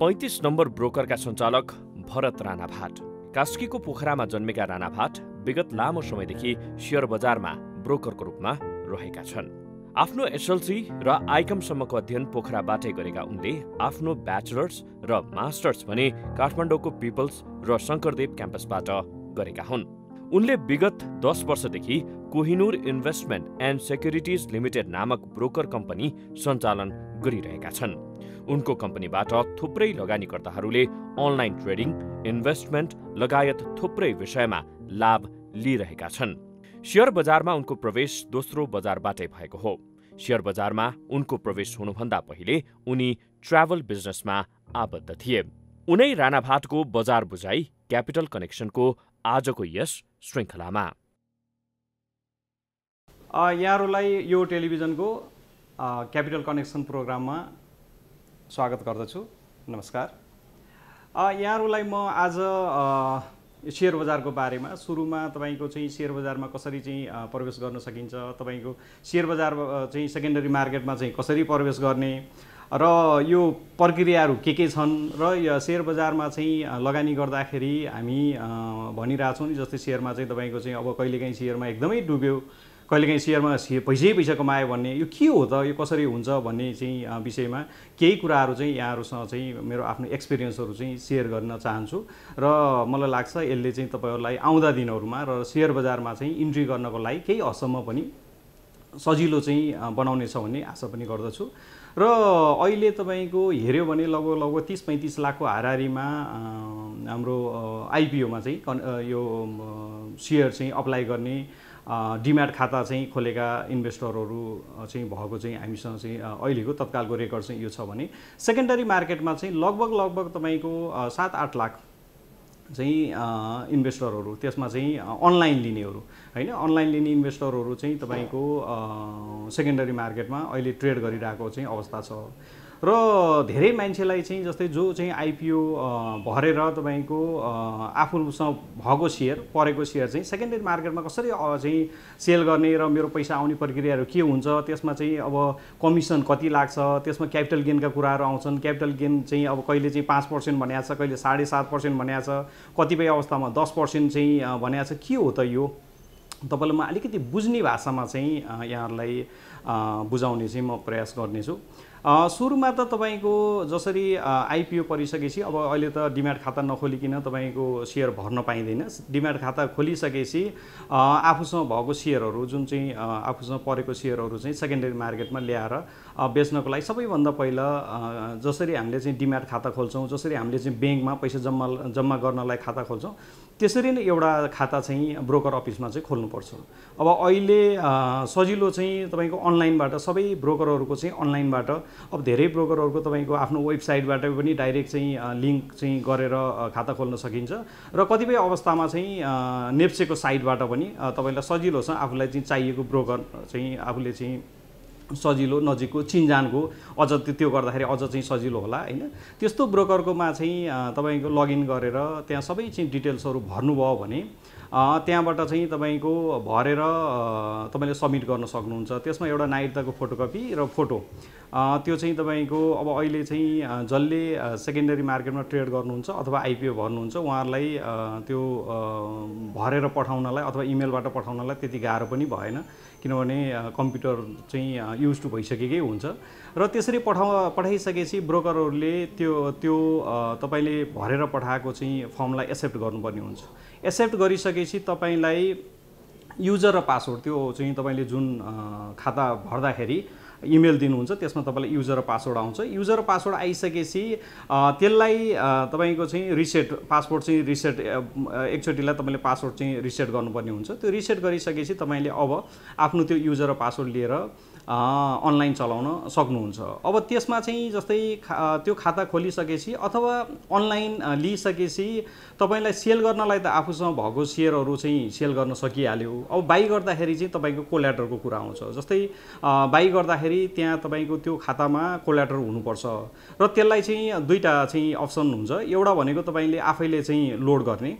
पैँतिस नम्बर ब्रोकरका सञ्चालक भरत राणाभाट कास्कीको पोखरामा जन्मेका राणाभाट विगत लामो समयदेखि सेयर बजारमा ब्रोकरको रूपमा रहेका छन् आफ्नो एसएलसी र आइकमसम्मको अध्ययन पोखराबाटै गरेका उनले आफ्नो ब्याचलर्स र मास्टर्स भने काठमाडौँको पिपल्स र शङ्करदेव क्याम्पसबाट गरेका हुन् उनले विगत दस वर्षदेखि Kohinoor investment and securities limited नामक ब्रोकर कम्पनी सञ्चालन गरिरहेका छन् उनको कम्पनीबाट थुप्रै लगानीकर्ताहरूले अनलाइन ट्रेडिङ इन्भेस्टमेन्ट लगायत थुप्रै विषयमा लाभ लिइरहेका छन् सेयर बजारमा उनको प्रवेश दोस्रो बजारबाटै भएको हो सेयर बजारमा उनको प्रवेश हुनुभन्दा पहिले उनी ट्राभल बिजनेसमा आबद्ध थिए उनै राणाभाटको बजार बुझाइ क्यापिटल कनेक्सनको आजको यस श्रृङ्खलामा यहाँहरूलाई यो टेलिभिजनको क्यापिटल कनेक्सन प्रोग्राममा स्वागत गर्दछु नमस्कार यहाँहरूलाई म आज सेयर बजारको बारेमा सुरुमा तपाईँको चाहिँ सेयर बजारमा कसरी चाहिँ प्रवेश गर्न सकिन्छ तपाईँको सेयर बजार चाहिँ सेकेन्डरी मार्केटमा चाहिँ कसरी प्रवेश गर्ने र यो प्रक्रियाहरू के के छन् र यो सेयर बजारमा चाहिँ लगानी गर्दाखेरि हामी भनिरहेछौँ नि जस्तै सेयरमा चाहिँ तपाईँको चाहिँ अब कहिलेकाहीँ सेयरमा एकदमै डुब्यो कहिलेकाहीँ सेयरमा पैसै पैसा कमायो भन्ने यो के हो त यो कसरी हुन्छ भन्ने चाहिँ विषयमा केही कुराहरू चाहिँ यहाँहरूसँग चाहिँ मेरो आफ्नो एक्सपिरियन्सहरू चाहिँ सेयर गर्न चाहन्छु र मलाई लाग्छ यसले चाहिँ तपाईँहरूलाई आउँदा दिनहरूमा र सेयर बजारमा चाहिँ इन्ट्री गर्नको लागि केही हदसम्म पनि सजिलो चाहिँ बनाउनेछ भन्ने आशा पनि गर्दछु र अहिले तपाईँको हेऱ्यो भने लगभग लगभग तिस पैँतिस लाखको हारिमा हाम्रो आइपिओमा चाहिँ कन् यो सेयर चाहिँ अप्लाई गर्ने डिम्याट खाता चाहिँ खोलेका इन्भेस्टरहरू चाहिँ भएको चाहिँ हामीसँग चाहिँ अहिलेको तत्कालको रेकर्ड चाहिँ यो छ भने सेकेन्डरी मार्केटमा चाहिँ लगभग लगभग तपाईँको सात आठ लाख चाहिँ इन्भेस्टरहरू त्यसमा चाहिँ अनलाइन लिनेहरू होइन अनलाइन लिने इन्भेस्टरहरू चाहिँ तपाईँको सेकेन्डरी मार्केटमा अहिले ट्रेड गरिरहेको चाहिँ अवस्था छ र धेरै मान्छेलाई चाहिँ जस्तै जो चाहिँ आइपिओ भरेर तपाईँको आफूसँग भएको सेयर परेको सेयर चाहिँ सेकेन्डरी मार्केटमा कसरी चाहिँ सेल गर्ने र मेरो पैसा आउने प्रक्रियाहरू के हुन्छ त्यसमा चाहिँ अब कमिसन कति लाग्छ त्यसमा क्यापिटल गेनका कुराहरू आउँछन् क्यापिटल गेन चाहिँ अब कहिले चाहिँ पाँच पर्सेन्ट भनिएको छ कहिले साढे सात पर्सेन्ट भनिएको छ कतिपय अवस्थामा दस पर्सेन्ट चाहिँ भनिएको छ के हो त यो तपाईँलाई म अलिकति बुझ्ने भाषामा चाहिँ यहाँहरूलाई बुझाउने चाहिँ म प्रयास गर्नेछु सुरुमा त तपाईँको जसरी आइपिओ परिसकेपछि अब अहिले त डिमार्ट खाता नखोलिकन तपाईँको सेयर भर्न पाइँदैन डिमार्ट खाता खोलिसकेपछि आफूसँग भएको सेयरहरू जुन चाहिँ आफूसँग परेको सेयरहरू चाहिँ सेकेन्डरी मार्केटमा ल्याएर बेच्नको लागि सबैभन्दा पहिला जसरी हामीले चाहिँ डिमार्ट खाता खोल्छौँ जसरी हामीले चाहिँ ब्याङ्कमा पैसा जम्मा जम्मा गर्नलाई खाता खोल्छौँ त्यसरी नै एउटा खाता चाहिँ ब्रोकर अफिसमा चाहिँ खोल्नुपर्छ अब अहिले सजिलो चाहिँ तपाईँको अनलाइनबाट सबै ब्रोकरहरूको चाहिँ अनलाइनबाट अब धेरै ब्रोकरहरूको तपाईँको आफ्नो वेबसाइटबाट पनि डाइरेक्ट चाहिँ लिङ्क चाहिँ गरेर खाता खोल्न सकिन्छ र कतिपय अवस्थामा चाहिँ नेप्सेको साइटबाट पनि तपाईँलाई सजिलो छ आफूलाई चाहिँ चाहिएको ब्रोकर चाहिँ आफूले चाहिँ सजिलो नजिकको चिनजानको अझ त्यो गर्दाखेरि अझ चाहिँ सजिलो होला होइन त्यस्तो ब्रोकरकोमा चाहिँ तपाईँको लगइन गरेर त्यहाँ सबै चाहिँ डिटेल्सहरू भर्नुभयो भने त्यहाँबाट चाहिँ तपाईँको भरेर तपाईँले सब्मिट गर्न सक्नुहुन्छ त्यसमा एउटा नागरिकताको फोटोकपी र फोटो त्यो चाहिँ तपाईँको अब अहिले चाहिँ जसले सेकेन्डरी मार्केटमा ट्रेड गर्नुहुन्छ अथवा आइपिओ भर्नुहुन्छ उहाँहरूलाई त्यो भरेर पठाउनलाई अथवा इमेलबाट पठाउनलाई त्यति गाह्रो पनि भएन किनभने कम्प्युटर चाहिँ युज टु भइसकेकै हुन्छ र त्यसरी पठाउ पठाइसकेपछि ब्रोकरहरूले त्यो त्यो तपाईँले भरेर पठाएको चाहिँ फर्मलाई एक्सेप्ट गर्नुपर्ने हुन्छ एक्सेप्ट गरिसकेपछि तपाईँलाई युजर र पासवर्ड त्यो चाहिँ तपाईँले जुन खाता भर्दाखेरि इमेल दिनुहुन्छ त्यसमा तपाईँलाई युजर र पासवर्ड आउँछ युजर र पासवर्ड आइसकेपछि त्यसलाई तपाईँको चाहिँ रिसेट पासवर्ड चाहिँ रिसेट एकचोटिलाई तपाईँले पासवर्ड चाहिँ रिसेट गर्नुपर्ने हुन्छ त्यो रिसेट गरिसकेपछि तपाईँले अब आफ्नो त्यो युजर र पासवर्ड लिएर अनलाइन चलाउन सक्नुहुन्छ अब त्यसमा चाहिँ जस्तै खा त्यो खाता खोलिसकेपछि अथवा अनलाइन लिइसकेपछि तपाईँलाई सेल गर्नलाई त आफूसँग भएको सेयरहरू चाहिँ सेल गर्न सकिहाल्यो अब बाई गर्दाखेरि चाहिँ तपाईँको कोल्याटरको कुरा आउँछ जस्तै बाई गर्दाखेरि त्यहाँ तपाईँको त्यो खातामा कोल्याटर हुनुपर्छ र त्यसलाई चाहिँ दुईवटा चाहिँ अप्सन हुन्छ एउटा भनेको तपाईँले आफैले चाहिँ लोड गर्ने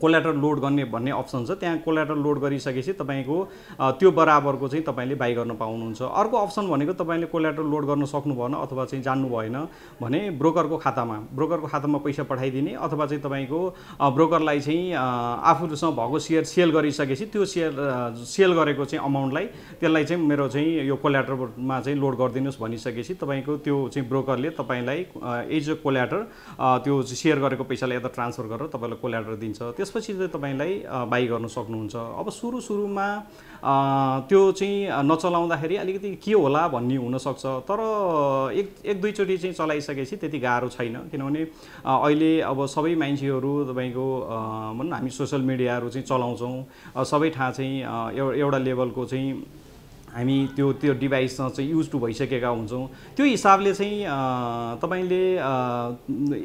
कोल्याटर लोड गर्ने भन्ने अप्सन छ त्यहाँ कोल्याटर लोड गरिसकेपछि तपाईँको त्यो बराबरको चाहिँ तपाईँले बाई गर्न पाउनुहुन्छ अर्को अप्सन भनेको तपाईँले कोल्याटर लोड गर्न सक्नु भएन अथवा चाहिँ जान्नु भएन भने ब्रोकरको खातामा ब्रोकरको खातामा पैसा पठाइदिने अथवा चाहिँ तपाईँको ब्रोकरलाई चाहिँ आफूसँग भएको सेयर सेल गरिसकेपछि त्यो सेयर सेल गरेको चाहिँ अमाउन्टलाई त्यसलाई चाहिँ मेरो चाहिँ यो कोल्याटरमा चाहिँ लोड गरिदिनुहोस् भनिसकेपछि तपाईँको त्यो चाहिँ ब्रोकरले तपाईँलाई एज अ कोल्याटर त्यो सेयर गरेको पैसालाई यता ट्रान्सफर गरेर तपाईँलाई कोल्याटर दिन्छ त्यसपछि चाहिँ तपाईँलाई बाई गर्न सक्नुहुन्छ अब सुरु सुरुमा त्यो चाहिँ नचलाउँदाखेरि अलिकति के होला भन्ने हुनसक्छ तर एक एक दुईचोटि चाहिँ चलाइसकेपछि त्यति गाह्रो छैन किनभने अहिले अब सबै मान्छेहरू तपाईँको भनौँ हामी सोसियल मिडियाहरू चाहिँ चलाउँछौँ सबै ठाँ चाहिँ एउटा लेभलको चाहिँ हामी त्यो त्यो डिभाइससँग चाहिँ युज टु भइसकेका हुन्छौँ त्यो हिसाबले चाहिँ तपाईँले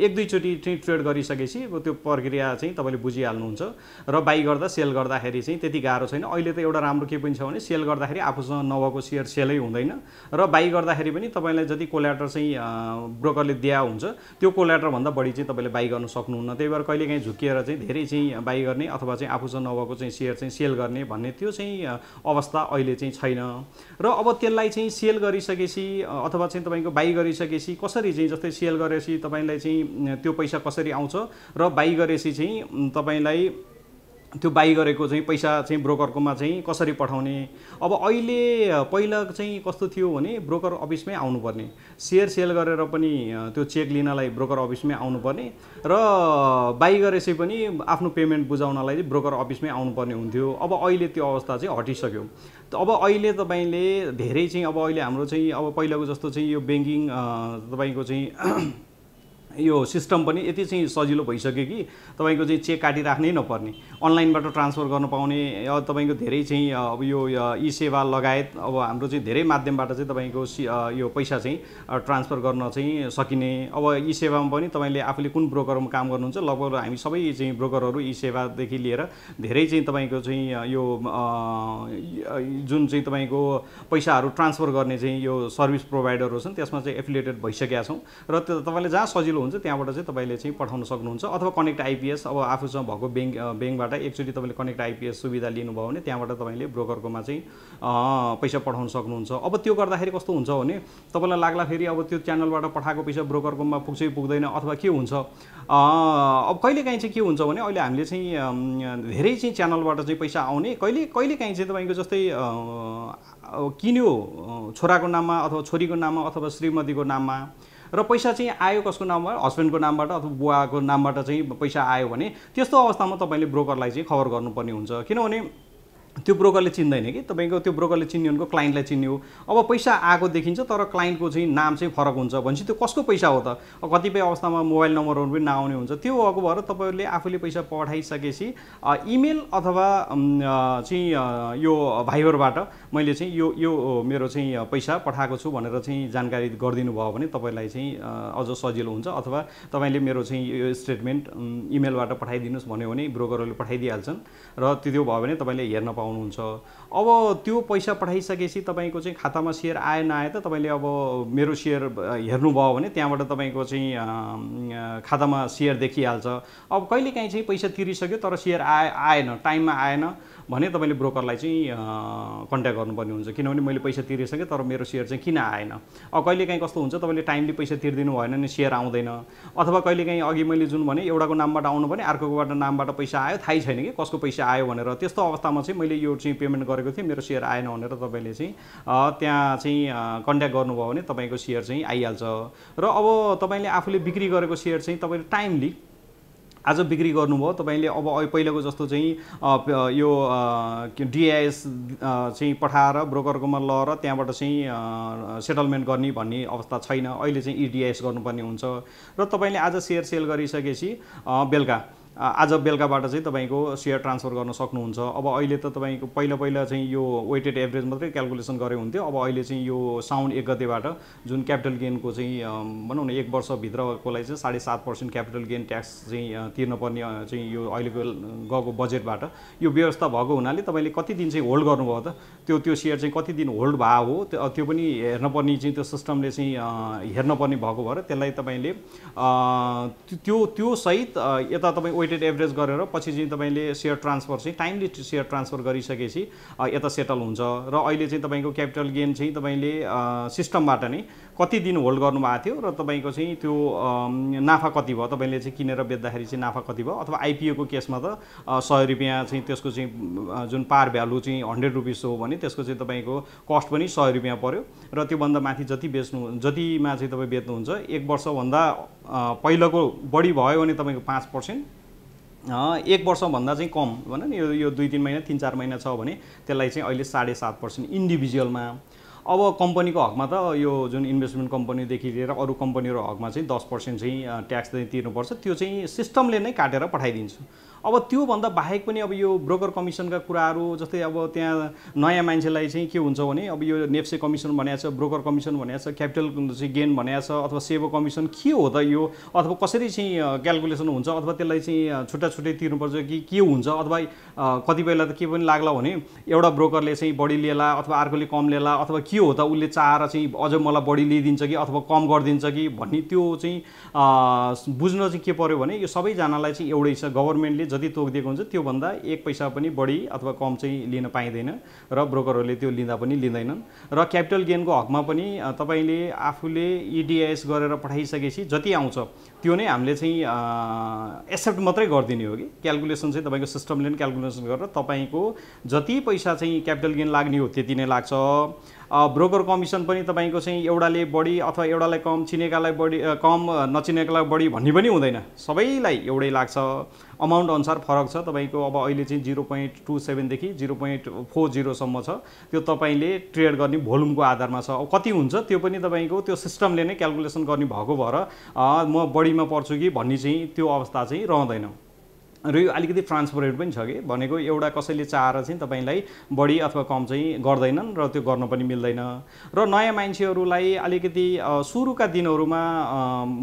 एक दुईचोटि चाहिँ ट्रेड गरिसकेपछि त्यो प्रक्रिया चाहिँ तपाईँले बुझिहाल्नुहुन्छ र बाई गर्दा सेल गर्दाखेरि चाहिँ त्यति गाह्रो छैन अहिले त एउटा राम्रो के पनि छ भने सेल गर्दाखेरि आफूसँग नभएको सेयर सेलै हुँदैन र बाई गर्दाखेरि पनि तपाईँलाई जति कोल्याटर चाहिँ ब्रोकरले दिया हुन्छ त्यो कोल्याटरभन्दा बढी चाहिँ तपाईँले बाई गर्न सक्नुहुन्न त्यही भएर कहिलेकाहीँ झुकिएर चाहिँ धेरै चाहिँ बाई गर्ने अथवा चाहिँ आफूसँग नभएको चाहिँ सेयर चाहिँ सेल गर्ने भन्ने त्यो चाहिँ अवस्था अहिले चाहिँ छैन र अब त्यसलाई चाहिँ सेल गरिसकेपछि अथवा चाहिँ तपाईँको बाई गरिसकेपछि कसरी चाहिँ जस्तै सेल गरेपछि तपाईँलाई चाहिँ त्यो पैसा कसरी आउँछ र बाई गरेपछि चाहिँ तपाईँलाई त्यो बाई गरेको चाहिँ पैसा चाहिँ ब्रोकरकोमा चाहिँ कसरी पठाउने अब अहिले पहिला चाहिँ कस्तो थियो भने ब्रोकर अफिसमै आउनुपर्ने सेयर सेल गरेर पनि त्यो चेक लिनलाई ब्रोकर अफिसमै आउनुपर्ने र बाई गरेपछि पनि आफ्नो पेमेन्ट बुझाउनलाई ब्रोकर अफिसमै आउनुपर्ने हुन्थ्यो अब अहिले त्यो अवस्था चाहिँ हटिसक्यो अब अहिले तपाईँले धेरै चाहिँ अब अहिले हाम्रो चाहिँ अब पहिलाको जस्तो चाहिँ यो ब्याङ्किङ तपाईँको चाहिँ यो सिस्टम पनि यति चाहिँ सजिलो भइसक्यो कि तपाईँको चाहिँ चेक काटिराख्नै नपर्ने अनलाइनबाट ट्रान्सफर गर्न पाउने तपाईँको धेरै चाहिँ अब यो ई सेवा लगायत अब हाम्रो चाहिँ धेरै माध्यमबाट चाहिँ तपाईँको यो पैसा चाहिँ ट्रान्सफर गर्न चाहिँ सकिने अब ई सेवामा पनि तपाईँले आफूले कुन ब्रोकरमा काम गर्नुहुन्छ लगभग हामी सबै चाहिँ ब्रोकरहरू ई सेवादेखि लिएर धेरै चाहिँ तपाईँको चाहिँ यो जुन चाहिँ तपाईँको पैसाहरू ट्रान्सफर गर्ने चाहिँ यो सर्भिस प्रोभाइडरहरू छन् त्यसमा चाहिँ एफिलिएटेड भइसकेका छौँ र तपाईँले जहाँ सजिलो सजिलो हुन्छ त्यहाँबाट चाहिँ तपाईँले चाहिँ पठाउन सक्नुहुन्छ अथवा कनेक्ट आइपिएस अब आफूसँग भएको ब्याङ्क ब्याङ्कबाट एकचोटि तपाईँले कनेक्ट आइपिएस सुविधा लिनुभयो भने त्यहाँबाट तपाईँले ब्रोकरकोमा चाहिँ पैसा पठाउन सक्नुहुन्छ अब त्यो गर्दाखेरि कस्तो हुन्छ भने तपाईँलाई लाग्ला फेरि अब त्यो च्यानलबाट पठाएको पैसा ब्रोकरकोमा पुग्छ पुग्दैन अथवा के हुन्छ अब कहिलेकाहीँ चाहिँ के हुन्छ भने अहिले हामीले चाहिँ धेरै चाहिँ च्यानलबाट चाहिँ पैसा आउने कहिले कहिलेकाहीँ चाहिँ तपाईँको जस्तै किन्यो छोराको नाममा अथवा छोरीको नाममा अथवा श्रीमतीको नाममा र पैसा चाहिँ आयो कसको नामबाट हस्बेन्डको नामबाट अथवा बुवाको नामबाट चाहिँ पैसा आयो भने त्यस्तो अवस्थामा तपाईँले ब्रोकरलाई चाहिँ खबर गर्नुपर्ने हुन्छ किनभने त्यो ब्रोकरले चिन्दैन कि तपाईँको त्यो ब्रोकरले चिन्ने भनेको क्लाइन्टलाई चिन्ने हो अब पैसा आएको देखिन्छ तर क्लाइन्टको चाहिँ नाम चाहिँ फरक हुन्छ भनेपछि त्यो कसको पैसा हो त कतिपय अवस्थामा मोबाइल नम्बरहरू पनि नआउने हुन्छ त्यो भएको भएर तपाईँहरूले आफूले पैसा पठाइसकेपछि इमेल अथवा चाहिँ यो भाइबरबाट मैले चाहिँ यो यो मेरो चाहिँ पैसा पठाएको छु भनेर चाहिँ जानकारी गरिदिनु भयो भने तपाईँलाई चाहिँ अझ सजिलो हुन्छ अथवा तपाईँले मेरो चाहिँ यो स्टेटमेन्ट इमेलबाट पठाइदिनुहोस् भन्यो भने ब्रोकरहरूले पठाइदिइहाल्छन् र त्यो भयो भने तपाईँले हेर्न पाउनु पाउनुहुन्छ अब त्यो पैसा पठाइसकेपछि तपाईँको चाहिँ खातामा सेयर आए नआए त तपाईँले अब मेरो सेयर हेर्नुभयो भने त्यहाँबाट तपाईँको चाहिँ खातामा सेयर देखिहाल्छ अब कहिलेकाहीँ चाहिँ पैसा तिरिसक्यो तर सेयर आए आएन टाइममा आएन भने तपाईँले ब्रोकरलाई चाहिँ कन्ट्याक्ट गर्नुपर्ने हुन्छ किनभने मैले पैसा तिरिसकेँ तर मेरो सेयर चाहिँ किन आएन अब कहिलेकाहीँ कस्तो हुन्छ तपाईँले टाइमली पैसा तिरिदिनु भएन भने सेयर आउँदैन अथवा कहिलेकाहीँ अघि मैले जुन भने एउटाको नामबाट आउनु भने अर्कोबाट नामबाट पैसा आयो थाहै छैन कि कसको पैसा आयो भनेर त्यस्तो अवस्थामा चाहिँ मैले यो चाहिँ पेमेन्ट गरेको थिएँ मेरो सेयर आएन भनेर तपाईँले चाहिँ त्यहाँ चाहिँ कन्ट्याक्ट गर्नुभयो भने तपाईँको सेयर चाहिँ आइहाल्छ र अब तपाईँले आफूले बिक्री गरेको सेयर चाहिँ तपाईँले टाइमली आज बिक्री गर्नुभयो तपाईँले अब पहिलाको जस्तो चाहिँ यो डिआइएस चाहिँ पठाएर ब्रोकरकोमा लर त्यहाँबाट चाहिँ सेटलमेन्ट गर्ने भन्ने अवस्था छैन अहिले चाहिँ इडिआइएस गर्नुपर्ने हुन्छ र तपाईँले आज सेयर सेल गरिसकेपछि बेलुका आज बेलुकाबाट चाहिँ तपाईँको सेयर ट्रान्सफर गर्न सक्नुहुन्छ अब अहिले त तपाईँको पहिला पहिला चाहिँ यो वेटेड एभरेज मात्रै क्यालकुलेसन गरे हुन्थ्यो अब अहिले चाहिँ यो साउन्ड एक गतेबाट जुन क्यापिटल गेनको चाहिँ भनौँ न एक वर्षभित्रकोलाई चाहिँ साढे सात पर्सेन्ट क्यापिटल गेन ट्याक्स चाहिँ तिर्नुपर्ने चाहिँ यो अहिलेको गएको बजेटबाट यो व्यवस्था भएको हुनाले तपाईँले कति दिन चाहिँ होल्ड गर्नुभयो त त्यो त्यो सेयर चाहिँ कति दिन होल्ड भएको हो त्यो पनि हेर्नुपर्ने चाहिँ त्यो सिस्टमले चाहिँ हेर्नुपर्ने भएको भएर त्यसलाई तपाईँले त्यो त्यो सहित यता तपाईँ वेटेड एभरेज गरेर पछि चाहिँ तपाईँले सेयर ट्रान्सफर चाहिँ टाइमली सेयर ट्रान्सफर गरिसकेपछि यता सेटल हुन्छ र अहिले चाहिँ तपाईँको क्यापिटल गेन चाहिँ तपाईँले सिस्टमबाट नै कति दिन होल्ड गर्नुभएको थियो र तपाईँको चाहिँ त्यो नाफा कति भयो तपाईँले चाहिँ किनेर बेच्दाखेरि चाहिँ नाफा कति भयो अथवा आइपिओको केसमा त सय रुपियाँ चाहिँ त्यसको चाहिँ जुन पार भ्यालु चाहिँ हन्ड्रेड रुपिस हो भने त्यसको चाहिँ तपाईँको कस्ट पनि सय रुपियाँ पऱ्यो र त्योभन्दा माथि जति बेच्नु जतिमा चाहिँ तपाईँ बेच्नुहुन्छ एक वर्षभन्दा पहिलाको बढी भयो भने तपाईँको पाँच पर्सेन्ट एक वर्षभन्दा चाहिँ कम भन नि यो यो दुई तिन महिना तिन चार महिना छ भने त्यसलाई चाहिँ अहिले साढे सात पर्सेन्ट इन्डिभिजुअलमा अब कम्पनीको हकमा त यो जुन इन्भेस्टमेन्ट कम्पनीदेखि लिएर अरू कम्पनीहरू हकमा चाहिँ दस पर्सेन्ट चाहिँ ट्याक्स चाहिँ तिर्नुपर्छ त्यो चाहिँ सिस्टमले नै काटेर पठाइदिन्छु अब त्योभन्दा बाहेक पनि अब यो ब्रोकर कमिसनका कुराहरू जस्तै अब त्यहाँ नयाँ मान्छेलाई चाहिँ के हुन्छ भने अब यो नेप्से कमिसन भनेको छ ब्रोकर कमिसन भनेको छ क्यापिटल चाहिँ गेन भनेको छ अथवा सेवा कमिसन के हो त यो अथवा कसरी चाहिँ क्यालकुलेसन हुन्छ अथवा त्यसलाई चाहिँ छुट्टा छुट्टै तिर्नुपर्छ कि के हुन्छ अथवा कतिपयलाई त के पनि लाग्ला भने एउटा ब्रोकरले चाहिँ बढी लिएला अथवा अर्कोले कम लिएला अथवा के हो त उसले चाहेर चाहिँ अझ मलाई बढी लिइदिन्छ कि अथवा कम गरिदिन्छ कि भन्ने त्यो चाहिँ बुझ्न चाहिँ के पऱ्यो भने यो सबैजनालाई चाहिँ एउटै छ गभर्मेन्टले जति तोकिदिएको हुन्छ त्योभन्दा एक पैसा पनि बढी अथवा कम चाहिँ लिन पाइँदैन र ब्रोकरहरूले त्यो लिँदा पनि लिँदैनन् र क्यापिटल गेनको हकमा पनि तपाईँले आफूले इडिआइएस e गरेर पठाइसकेपछि जति आउँछ त्यो नै हामीले चाहिँ एक्सेप्ट मात्रै गरिदिने हो कि क्यालकुलेसन चाहिँ तपाईँको सिस्टमले नै क्यालकुलेसन गरेर तपाईँको जति पैसा चाहिँ क्यापिटल गेन लाग्ने हो त्यति नै लाग्छ ब्रोकर कमिसन पनि तपाईँको चाहिँ एउटाले बढी अथवा एउटालाई कम चिनेकालाई बढी कम नचिनेकालाई बढी भन्ने पनि हुँदैन सबैलाई एउटै लाग्छ अमाउन्ट अनुसार फरक छ तपाईँको अब अहिले चाहिँ जिरो पोइन्ट टू सेभेनदेखि जिरो पोइन्ट फोर जिरोसम्म छ त्यो तपाईँले ट्रेड गर्ने भोल्युमको आधारमा छ अब कति हुन्छ त्यो पनि तपाईँको त्यो सिस्टमले नै क्यालकुलेसन गर्ने भएको भएर म बढीमा पर्छु कि भन्ने चाहिँ त्यो अवस्था चाहिँ रहँदैन र यो अलिकति ट्रान्सपरेन्ट पनि छ कि भनेको एउटा कसैले चाहेर चाहिँ तपाईँलाई बढी अथवा कम चाहिँ गर्दैनन् र त्यो गर्न पनि मिल्दैन र नयाँ मान्छेहरूलाई अलिकति सुरुका दिनहरूमा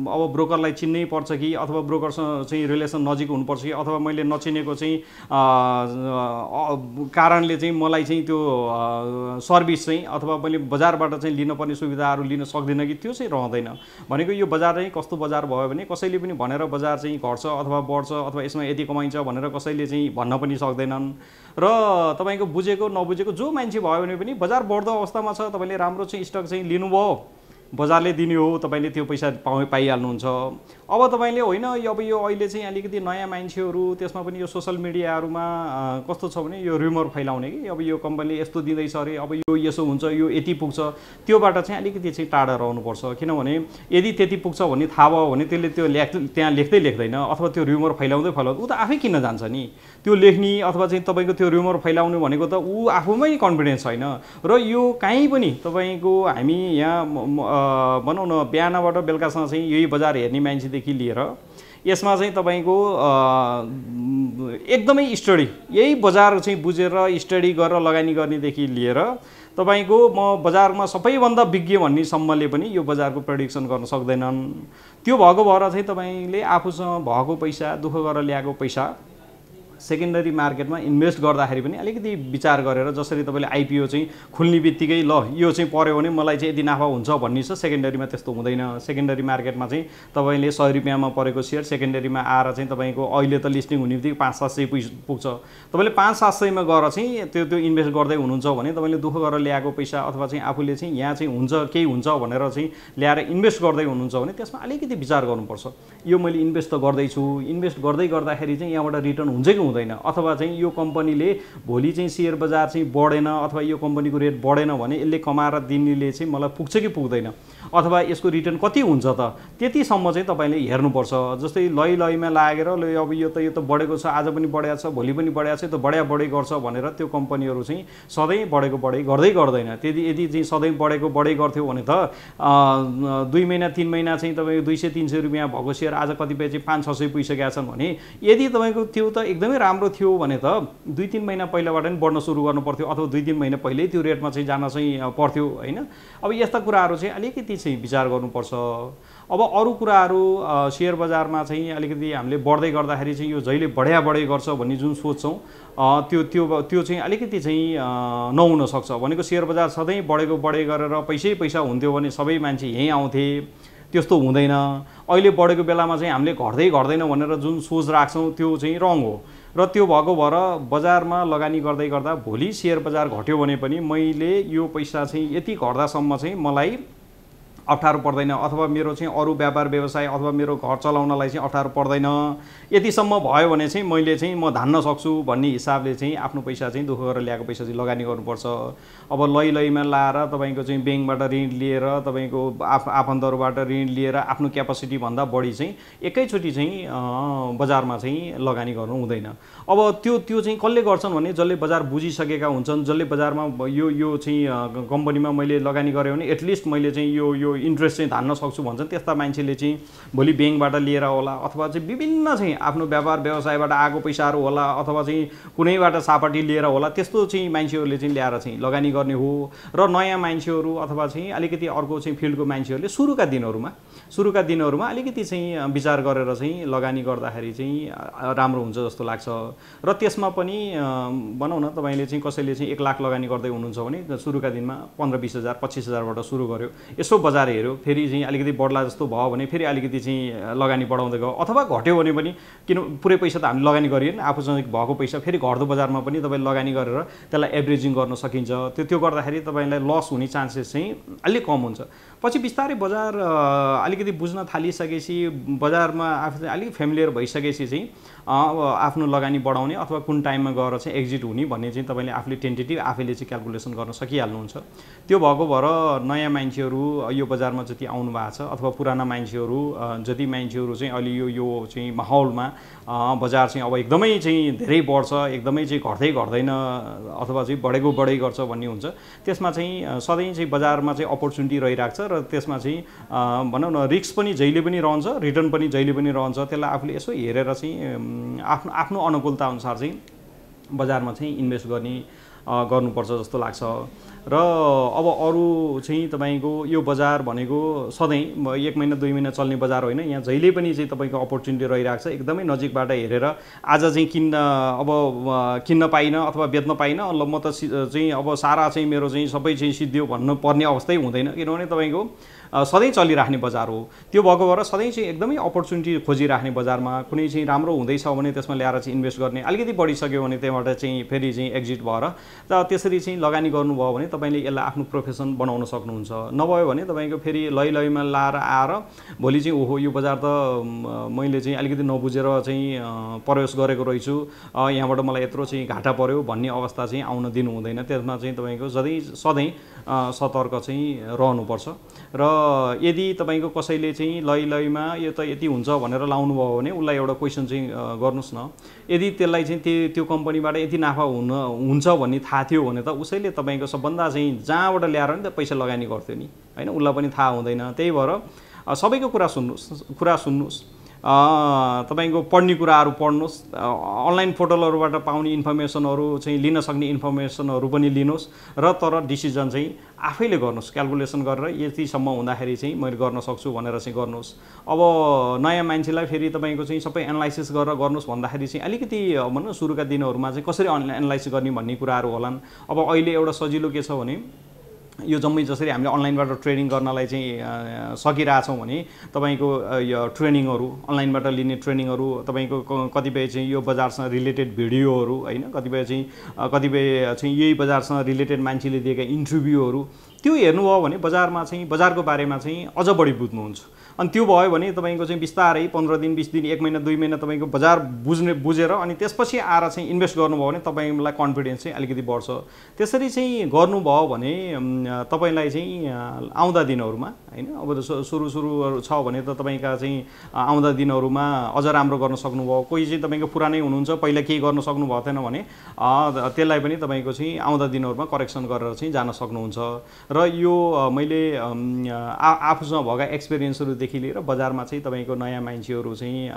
अब ब्रोकरलाई चिन्नै पर्छ कि अथवा ब्रोकरसँग चाहिँ रिलेसन नजिक हुनुपर्छ कि अथवा मैले नचिनेको चाहिँ कारणले चाहिँ मलाई चाहिँ त्यो सर्भिस चाहिँ अथवा मैले बजारबाट चाहिँ लिनुपर्ने सुविधाहरू लिन सक्दिनँ कि त्यो चाहिँ रहँदैन भनेको यो बजार चाहिँ कस्तो बजार भयो भने कसैले पनि भनेर बजार चाहिँ घट्छ अथवा बढ्छ अथवा यसमा यति कमाइन्छ भनेर कसैले चाहिँ भन्न पनि सक्दैनन् र तपाईँको बुझेको नबुझेको जो मान्छे भयो भने पनि बजार बढ्दो अवस्थामा छ तपाईँले राम्रो चाहिँ स्टक चाहिँ लिनुभयो बजारले दिने हो तपाईँले त्यो पैसा पाउ पाइहाल्नुहुन्छ अब तपाईँले होइन यो अब यो अहिले चाहिँ अलिकति नयाँ मान्छेहरू त्यसमा पनि यो सोसल मिडियाहरूमा कस्तो छ भने यो रिमर फैलाउने कि अब यो कम्पनीले यस्तो दिँदैछ अरे अब यो यसो हुन्छ यो यति पुग्छ त्योबाट चाहिँ अलिकति चाहिँ टाढा रहनुपर्छ किनभने यदि त्यति पुग्छ भन्ने थाहा भयो भने त्यसले त्यो लेख त्यहाँ लेख्दै लेख्दैन अथवा त्यो रिमर फैलाउँदै फैलाउँदै ऊ त आफै किन्न जान्छ नि त्यो लेख्ने अथवा चाहिँ तपाईँको त्यो रुमर फैलाउनु भनेको त ऊ आफूमै कन्फिडेन्स छैन र यो काहीँ पनि तपाईँको हामी यहाँ भनौँ न बिहानबाट बेलुकासम्म चाहिँ यही बजार हेर्ने मान्छेदेखि लिएर यसमा चाहिँ तपाईँको एकदमै स्टडी यही बजार चाहिँ बुझेर स्टडी गरेर लगानी गर्नेदेखि लिएर तपाईँको म बजारमा सबैभन्दा विज्ञ भन्ने सम्मले पनि यो बजारको प्रडिक्सन गर्न सक्दैनन् त्यो भएको भएर चाहिँ तपाईँले आफूसँग भएको पैसा दुःख गरेर ल्याएको पैसा सेकेन्डरी मार्केटमा इन्भेस्ट गर्दाखेरि पनि अलिकति विचार गरेर जसरी तपाईँले आइपिओ चाहिँ खुल्ने बित्तिकै ल यो चाहिँ पऱ्यो भने मलाई चाहिँ यति नाफा हुन्छ भन्ने छ सेकेन्डरीमा त्यस्तो हुँदैन सेकेन्डरी मार्केटमा चाहिँ तपाईँले सय रुपियाँमा परेको सेयर सेकेन्डरीमा आएर चाहिँ तपाईँको अहिले त लिस्टिङ हुने बित्तिकै पाँच सात सय पुग्छ तपाईँले पाँच सात सयमा गएर चाहिँ त्यो त्यो इन्भेस्ट गर्दै हुनुहुन्छ भने तपाईँले दुःख गरेर ल्याएको पैसा अथवा चाहिँ आफूले चाहिँ यहाँ चाहिँ हुन्छ केही हुन्छ भनेर चाहिँ ल्याएर इन्भेस्ट गर्दै हुनुहुन्छ भने त्यसमा अलिकति विचार गर्नुपर्छ यो मैले इन्भेस्ट त गर्दैछु इन्भेस्ट गर्दै गर्दाखेरि चाहिँ यहाँबाट रिटर्न हुन्छ कि हुँदैन अथवा चाहिँ यो कम्पनीले भोलि चाहिँ सेयर बजार चाहिँ बढेन अथवा यो कम्पनीको रेट बढेन भने यसले कमाएर दिनेले चाहिँ मलाई पुग्छ कि पुग्दैन अथवा यसको रिटर्न कति हुन्छ त त्यतिसम्म चाहिँ तपाईँले हेर्नुपर्छ जस्तै लै लैमा लागेर ल अब यो त यो त बढेको छ आज पनि बढिया छ भोलि पनि बढिया छ यो त बढिया बढी गर्छ भनेर त्यो कम्पनीहरू चाहिँ सधैँ बढेको बढै गर्दै गर्दैन त्यति यदि चाहिँ सधैँ बढेको बढै गर्थ्यो भने त दुई महिना तिन महिना चाहिँ तपाईँको दुई सय तिन सय रुपियाँ भएको सेयर आज कतिपय चाहिँ पाँच छ सय पुगिसकेका छन् भने यदि तपाईँको त्यो त एकदमै राम्रो थियो भने त दुई तिन महिना पहिलाबाट पनि बढ्न सुरु गर्नु अथवा दुई तिन महिना पहिल्यै त्यो रेटमा चाहिँ जान चाहिँ पर्थ्यो होइन अब यस्ता कुराहरू चाहिँ अलिकति के चाहिँ विचार गर्नुपर्छ अब अरू कुराहरू सेयर बजारमा चाहिँ अलिकति हामीले बढ्दै गर्दाखेरि चाहिँ यो जहिले बढ्या बढ्दै गर्छ भन्ने जुन सोच्छौँ त्यो त्यो त्यो चाहिँ अलिकति चाहिँ नहुनसक्छ भनेको सेयर बजार सधैँ बढेको बढे गरेर पैसै पैसा हुन्थ्यो भने सबै मान्छे यहीँ आउँथे त्यस्तो हुँदैन अहिले बढेको बेलामा चाहिँ हामीले घट्दै घट्दैन भनेर जुन सोच राख्छौँ त्यो चाहिँ रङ हो र त्यो भएको भएर बजारमा लगानी गर्दै गर्दा भोलि सेयर बजार घट्यो भने पनि मैले यो पैसा चाहिँ यति घट्दासम्म चाहिँ मलाई अप्ठ्यारो पर्दैन अथवा मेरो चाहिँ अरू व्यापार व्यवसाय अथवा मेरो घर चलाउनलाई चाहिँ अप्ठ्यारो पर्दैन यतिसम्म भयो भने चाहिँ मैले चाहिँ म धान्न सक्छु भन्ने हिसाबले चाहिँ आफ्नो पैसा चाहिँ दुःख गरेर ल्याएको पैसा चाहिँ लगानी गर्नुपर्छ अब लै लैमा लाएर तपाईँको चाहिँ ब्याङ्कबाट ऋण लिएर तपाईँको आफ आफन्तहरूबाट ऋण लिएर आफ्नो क्यापासिटीभन्दा बढी चाहिँ एकैचोटि चाहिँ बजारमा चाहिँ लगानी गर्नु हुँदैन अब त्यो त्यो चाहिँ कसले गर्छन् भने जसले बजार बुझिसकेका हुन्छन् जसले बजारमा यो यो चाहिँ कम्पनीमा मैले लगानी गरेँ भने एटलिस्ट मैले चाहिँ यो यो इन्ट्रेस्ट चाहिँ धान्न सक्छु भन्छन् त्यस्ता मान्छेले चाहिँ भोलि ब्याङ्कबाट लिएर होला अथवा चाहिँ विभिन्न चाहिँ आफ्नो व्यापार व्यवसायबाट आएको पैसाहरू होला अथवा चाहिँ कुनैबाट सापट्टि लिएर होला त्यस्तो चाहिँ मान्छेहरूले चाहिँ ल्याएर चाहिँ लगानी गर्ने हो र नयाँ मान्छेहरू अथवा चाहिँ अलिकति अर्को चाहिँ फिल्डको मान्छेहरूले सुरुका दिनहरूमा सुरुका दिनहरूमा अलिकति चाहिँ विचार गरेर चाहिँ लगानी गर्दाखेरि चाहिँ राम्रो हुन्छ जस्तो लाग्छ र त्यसमा पनि भनौँ न तपाईँले चाहिँ कसैले चाहिँ एक लाख लगानी गर्दै हुनुहुन्छ भने सुरुका दिनमा पन्ध्र बिस हजार पच्चिस हजारबाट सुरु गर्यो यसो बजार हेऱ्यो फेरि चाहिँ अलिकति बढ्ला जस्तो भयो भने फेरि अलिकति चाहिँ लगानी बढाउँदै गयो अथवा घट्यो भने पनि किन पुरै पैसा त हामीले लगानी गरिएन आफूसँग भएको पैसा फेरि घट्दो बजारमा पनि तपाईँले लगानी गरेर त्यसलाई एभरेजिङ गर्न सकिन्छ त्यो त्यो गर्दाखेरि तपाईँलाई लस हुने चान्सेस चाहिँ अलिक कम हुन्छ पछि बिस्तारै बजार अलिकति बुझ्न थालिसकेपछि बजारमा आफू अलिक फेमिलियर भइसकेपछि चाहिँ आफ्नो लगानी बढाउने अथवा कुन टाइममा गएर चाहिँ एक्जिट हुने भन्ने चाहिँ तपाईँले आफूले टेन्टेटिभ आफैले चाहिँ क्यालकुलेसन गर्न सकिहाल्नुहुन्छ त्यो भएको भएर नयाँ मान्छेहरू यो बजारमा जति आउनु भएको छ अथवा पुराना मान्छेहरू जति मान्छेहरू चाहिँ अहिले यो यो चाहिँ माहौलमा बजार चाहिँ अब एकदमै चाहिँ धेरै बढ्छ एकदमै चाहिँ घट्दै घट्दैन अथवा चाहिँ बढेको बढै गर्छ भन्ने हुन्छ त्यसमा चाहिँ सधैँ चाहिँ बजारमा चाहिँ अपर्च्युनिटी रहिरहेको छ र त्यसमा चाहिँ भनौँ न रिक्स पनि जहिले पनि रहन्छ रिटर्न पनि जहिले पनि रहन्छ त्यसलाई आफूले यसो हेरेर चाहिँ आफ्नो आफ्नो अनुकूलता अनुसार चाहिँ बजारमा चाहिँ इन्भेस्ट गर्ने गर्नुपर्छ जस्तो लाग्छ र अब अरू चाहिँ तपाईँको यो बजार भनेको सधैँ एक महिना दुई महिना चल्ने बजार होइन यहाँ जहिले पनि चाहिँ तपाईँको अपर्च्युनिटी रहिरहेको छ एकदमै नजिकबाट हेरेर आज चाहिँ किन्न अब किन्न पाइनँ अथवा बेच्न पाइनँ ल म त चाहिँ अब सारा चाहिँ मेरो चाहिँ सबै चाहिँ सिद्धियो भन्नु पर्ने अवस्थै हुँदैन किनभने तपाईँको सधैँ चलिराख्ने बजार हो त्यो भएको भएर सधैँ चाहिँ एकदमै अपर्च्युनिटी खोजिराख्ने बजारमा कुनै चाहिँ राम्रो हुँदैछ भने त्यसमा ल्याएर चाहिँ इन्भेस्ट गर्ने अलिकति बढिसक्यो भने त्यहाँबाट चाहिँ फेरि चाहिँ एक्जिट भएर त्यसरी चाहिँ लगानी गर्नुभयो भने तपाईँले यसलाई आफ्नो प्रोफेसन बनाउन सक्नुहुन्छ नभयो भने तपाईँको फेरि लै लैमा लाएर आएर भोलि चाहिँ ओहो यो बजार त मैले चाहिँ अलिकति नबुझेर चाहिँ प्रवेश गरेको रहेछु यहाँबाट मलाई यत्रो चाहिँ घाटा पऱ्यो भन्ने अवस्था चाहिँ आउन दिनु हुँदैन त्यसमा चाहिँ तपाईँको सधैँ सधैँ सतर्क चाहिँ रहनुपर्छ र यदि तपाईँको कसैले चाहिँ लै लैमा यो त यति हुन्छ भनेर लाउनुभयो भने उसलाई एउटा क्वेसन चाहिँ गर्नुहोस् न यदि त्यसलाई चाहिँ त्यो त्यो कम्पनीबाट यति नाफा हुन हुन्छ भन्ने थाहा थियो भने त उसैले तपाईँको सबभन्दा चाहिँ जहाँबाट ल्याएर नि त पैसा लगानी गर्थ्यो नि होइन उसलाई पनि थाहा हुँदैन त्यही भएर सबैको कुरा सुन्नुहोस् कुरा सुन्नुहोस् तपाईँको पढ्ने कुराहरू पढ्नुहोस् अनलाइन पोर्टलहरूबाट पाउने इन्फर्मेसनहरू चाहिँ लिन सक्ने इन्फर्मेसनहरू पनि लिनुहोस् र तर डिसिजन चाहिँ आफैले गर्नुहोस् क्यालकुलेसन गरेर यतिसम्म हुँदाखेरि चाहिँ मैले गर्न सक्छु भनेर चाहिँ गर्नुहोस् अब नयाँ मान्छेलाई फेरि तपाईँको चाहिँ सबै एनालाइसिस गरेर गर्नुहोस् भन्दाखेरि चाहिँ अलिकति भनौँ सुरुका दिनहरूमा चाहिँ कसरी एनालाइसिस गर्ने भन्ने कुराहरू होलान् अब अहिले एउटा सजिलो के छ भने यो जम्मै जसरी हामीले अनलाइनबाट ट्रेनिङ गर्नलाई चाहिँ सकिरहेछौँ भने तपाईँको यो ट्रेनिङहरू अनलाइनबाट लिने ट्रेनिङहरू तपाईँको कतिपय चाहिँ यो बजारसँग रिलेटेड भिडियोहरू होइन कतिपय चाहिँ कतिपय चाहिँ यही बजारसँग रिलेटेड मान्छेले दिएका इन्टरभ्यूहरू त्यो हेर्नुभयो भने बजारमा चाहिँ बजारको बारेमा चाहिँ अझ बढी बुझ्नुहुन्छ अनि त्यो भयो भने तपाईँको चाहिँ बिस्तारै पन्ध्र दिन बिस दिन एक महिना दुई महिना तपाईँको बजार बुझ्ने बुझेर अनि त्यसपछि आएर चाहिँ इन्भेस्ट गर्नुभयो भने तपाईँलाई कन्फिडेन्स चाहिँ अलिकति बढ्छ त्यसरी चाहिँ गर्नुभयो भने तपाईँलाई चाहिँ आउँदा दिनहरूमा होइन अब सुरु सुरुहरू छ भने त तपाईँका चाहिँ आउँदा दिनहरूमा अझ राम्रो गर्न सक्नुभयो कोही चाहिँ तपाईँको पुरानै हुनुहुन्छ पहिला केही गर्न सक्नुभएको थिएन भने त्यसलाई पनि तपाईँको चाहिँ आउँदा दिनहरूमा करेक्सन गरेर चाहिँ जान सक्नुहुन्छ र यो मैले आफूसँग भएका एक्सपिरियन्सहरू मान्छेदेखि लिएर बजारमा चाहिँ तपाईँको नयाँ मान्छेहरू चाहिँ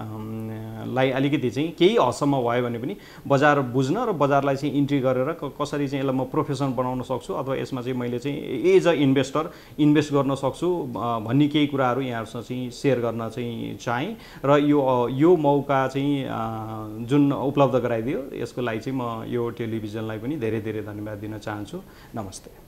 लाई अलिकति चाहिँ केही हदसम्म भयो भने पनि बजार बुझ्न र बजारलाई चाहिँ इन्ट्री गरेर कसरी चाहिँ यसलाई म प्रोफेसन बनाउन सक्छु अथवा यसमा चाहिँ मैले चाहिँ एज अ इन्भेस्टर इन्भेस्ट गर्न सक्छु भन्ने केही कुराहरू यहाँहरूसँग चाहिँ सेयर गर्न चाहिँ चाहेँ र यो यो मौका चाहिँ जुन उपलब्ध गराइदियो यसको लागि चाहिँ म यो टेलिभिजनलाई पनि धेरै धेरै धन्यवाद दिन चाहन्छु नमस्ते